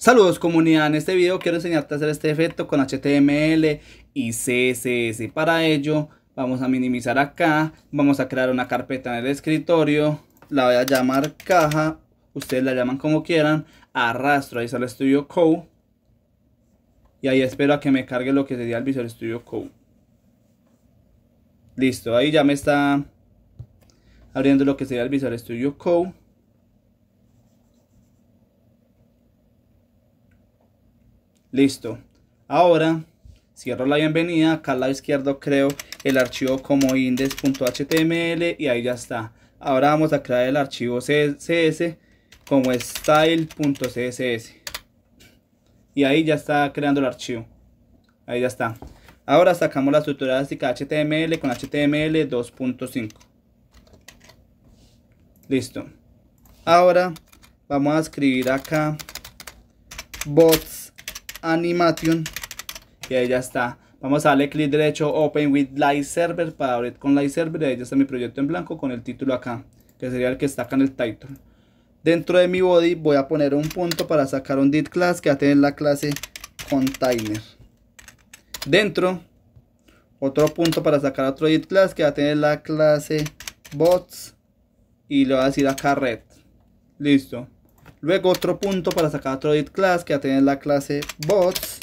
Saludos comunidad, en este video quiero enseñarte a hacer este efecto con HTML y CSS. Para ello vamos a minimizar acá, vamos a crear una carpeta en el escritorio, la voy a llamar caja, ustedes la llaman como quieran, arrastro, ahí sale Studio Code y ahí espero a que me cargue lo que sería el Visual Studio Code. Listo, ahí ya me está abriendo lo que sería el Visual Studio Code. Listo. Ahora cierro la bienvenida, acá al lado izquierdo creo el archivo como index.html y ahí ya está. Ahora vamos a crear el archivo CSS como style.css y ahí ya está creando el archivo. Ahí ya está. Ahora sacamos la estructura básica HTML con HTML 2.5. Listo. Ahora vamos a escribir acá bots Animation. Y ahí ya está. Vamos a darle clic derecho Open with Live Server para abrir con Live Server. Y ahí ya está mi proyecto en blanco con el título acá, que sería el que está acá en el title. Dentro de mi body voy a poner un punto para sacar un did class que va a tener la clase container. Dentro, otro punto para sacar otro did class que va a tener la clase bots y le voy a decir acá red. Listo. Luego otro punto para sacar otro edit class que va a tener la clase bots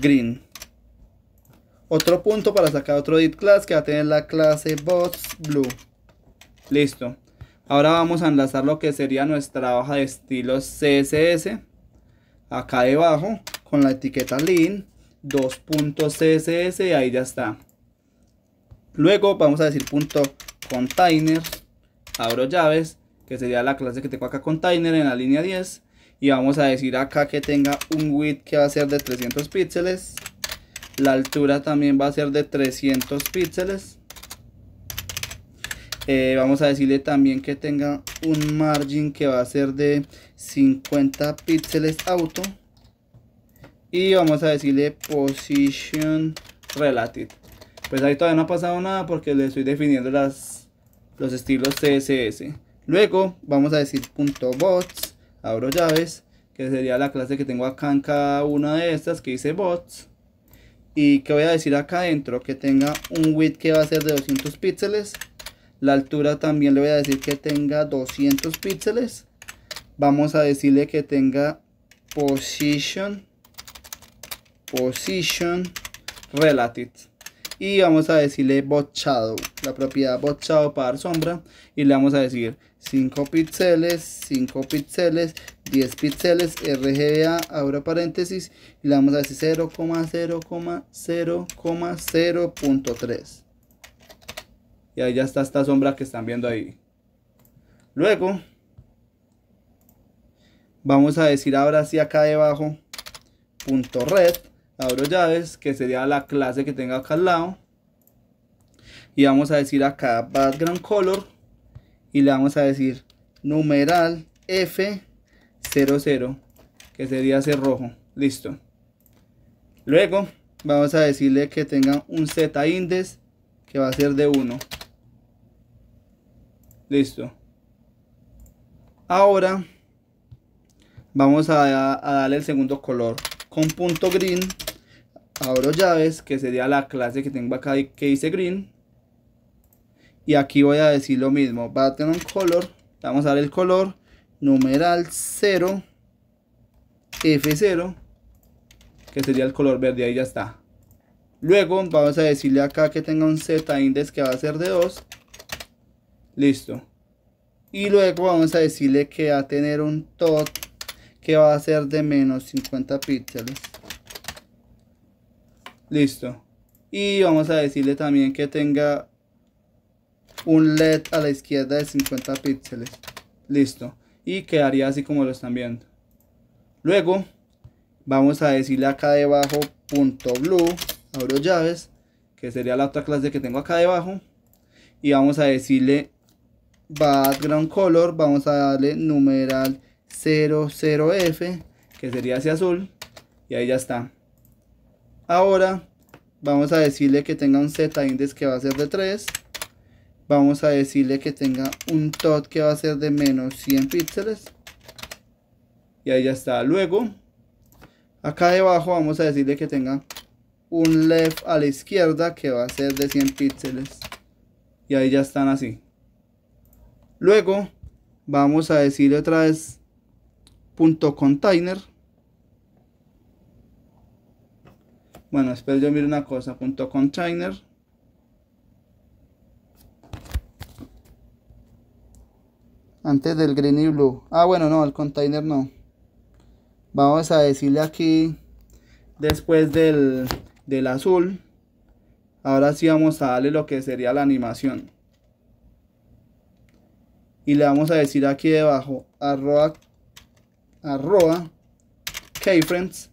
green. Otro punto para sacar otro edit class que va a tener la clase bots blue. Listo. Ahora vamos a enlazar lo que sería nuestra hoja de estilo CSS. Acá debajo con la etiqueta link CSS y ahí ya está. Luego vamos a decir punto container, abro llaves que sería la clase que tengo acá container en la línea 10 y vamos a decir acá que tenga un width que va a ser de 300 píxeles la altura también va a ser de 300 píxeles eh, vamos a decirle también que tenga un margin que va a ser de 50 píxeles auto y vamos a decirle position relative pues ahí todavía no ha pasado nada porque le estoy definiendo las los estilos CSS Luego vamos a decir .bots, abro llaves, que sería la clase que tengo acá en cada una de estas que dice bots. Y que voy a decir acá adentro que tenga un width que va a ser de 200 píxeles. La altura también le voy a decir que tenga 200 píxeles. Vamos a decirle que tenga position, position relative y vamos a decirle bochado, la propiedad bochado para dar sombra y le vamos a decir 5 píxeles, 5 píxeles, 10 píxeles, RGBA, abro paréntesis y le vamos a decir 0,0,0,0.3 y ahí ya está esta sombra que están viendo ahí. Luego vamos a decir ahora sí acá debajo punto red abro llaves, que sería la clase que tenga acá al lado. Y vamos a decir acá background color y le vamos a decir numeral F00, que sería ese rojo. Listo. Luego vamos a decirle que tenga un Z index que va a ser de 1. Listo. Ahora vamos a, a darle el segundo color con punto green abro llaves, que sería la clase que tengo acá que dice green. Y aquí voy a decir lo mismo, va a tener un color, vamos a dar el color, numeral 0, F0, que sería el color verde, ahí ya está. Luego vamos a decirle acá que tenga un Z index que va a ser de 2. Listo. Y luego vamos a decirle que va a tener un top que va a ser de menos 50 píxeles. Listo. Y vamos a decirle también que tenga un LED a la izquierda de 50 píxeles. Listo. Y quedaría así como lo están viendo. Luego vamos a decirle acá debajo punto blue, abro llaves, que sería la otra clase que tengo acá debajo. Y vamos a decirle background color, vamos a darle numeral 00F, que sería ese azul. Y ahí ya está. Ahora vamos a decirle que tenga un Z index que va a ser de 3. Vamos a decirle que tenga un tot que va a ser de menos 100 píxeles. Y ahí ya está. Luego, acá debajo vamos a decirle que tenga un left a la izquierda que va a ser de 100 píxeles. Y ahí ya están así. Luego, vamos a decirle otra vez punto container Bueno, después yo miro una cosa. Punto container. Antes del green y blue. Ah, bueno, no, el container no. Vamos a decirle aquí, después del, del azul, ahora sí vamos a darle lo que sería la animación. Y le vamos a decir aquí debajo, arroba, arroba, keyframes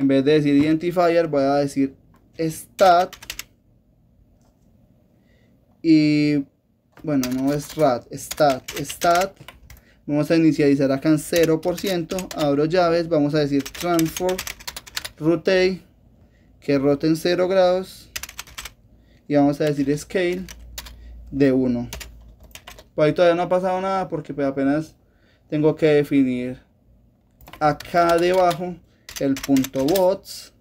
en vez de decir identifier, voy a decir stat. Y bueno, no es rat, stat, stat. Vamos a inicializar acá en 0%. Abro llaves, vamos a decir transform rotate, que rote en 0 grados. Y vamos a decir scale de 1. Pues ahí todavía no ha pasado nada porque apenas tengo que definir acá debajo el punto bots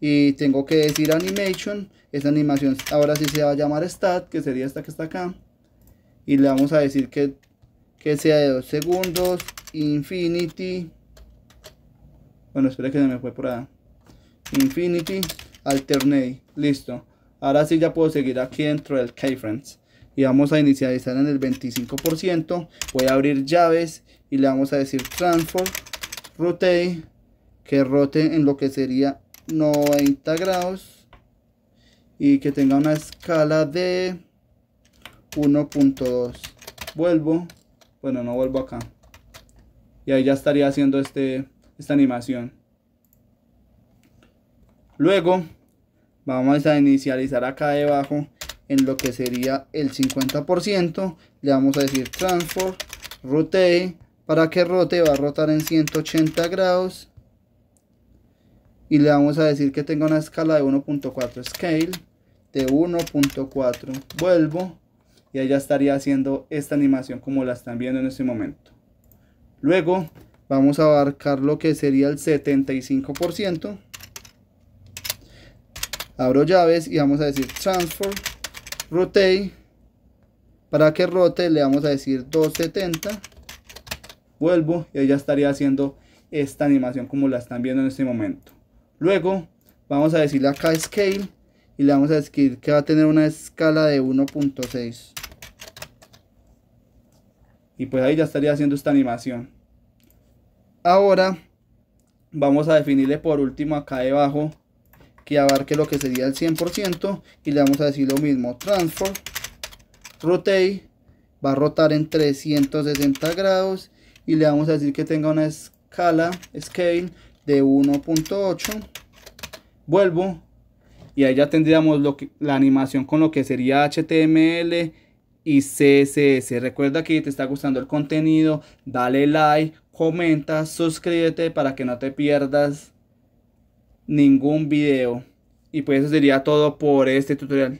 y tengo que decir animation esta animación ahora sí se va a llamar stat que sería esta que está acá y le vamos a decir que, que sea de 2 segundos infinity bueno espera que se me fue por acá infinity alternate listo ahora sí ya puedo seguir aquí dentro del keyframes y vamos a inicializar en el 25% voy a abrir llaves y le vamos a decir transform rotate que rote en lo que sería 90 grados y que tenga una escala de 1.2 vuelvo bueno no vuelvo acá y ahí ya estaría haciendo este esta animación luego vamos a inicializar acá debajo en lo que sería el 50% le vamos a decir Transport. rotate para que rote va a rotar en 180 grados y le vamos a decir que tenga una escala de 1.4 scale de 1.4 vuelvo y ella estaría haciendo esta animación como la están viendo en este momento luego vamos a abarcar lo que sería el 75% abro llaves y vamos a decir transform rotate para que rote le vamos a decir 270 vuelvo y ella estaría haciendo esta animación como la están viendo en este momento Luego vamos a decirle acá Scale y le vamos a decir que va a tener una escala de 1.6. Y pues ahí ya estaría haciendo esta animación. Ahora vamos a definirle por último acá debajo que abarque lo que sería el 100% y le vamos a decir lo mismo transform rotate va a rotar en 360 grados y le vamos a decir que tenga una escala scale de 1.8 vuelvo y ahí ya tendríamos lo la animación con lo que sería HTML y CSS. Recuerda que te está gustando el contenido, dale like, comenta, suscríbete para que no te pierdas ningún video. Y pues eso sería todo por este tutorial.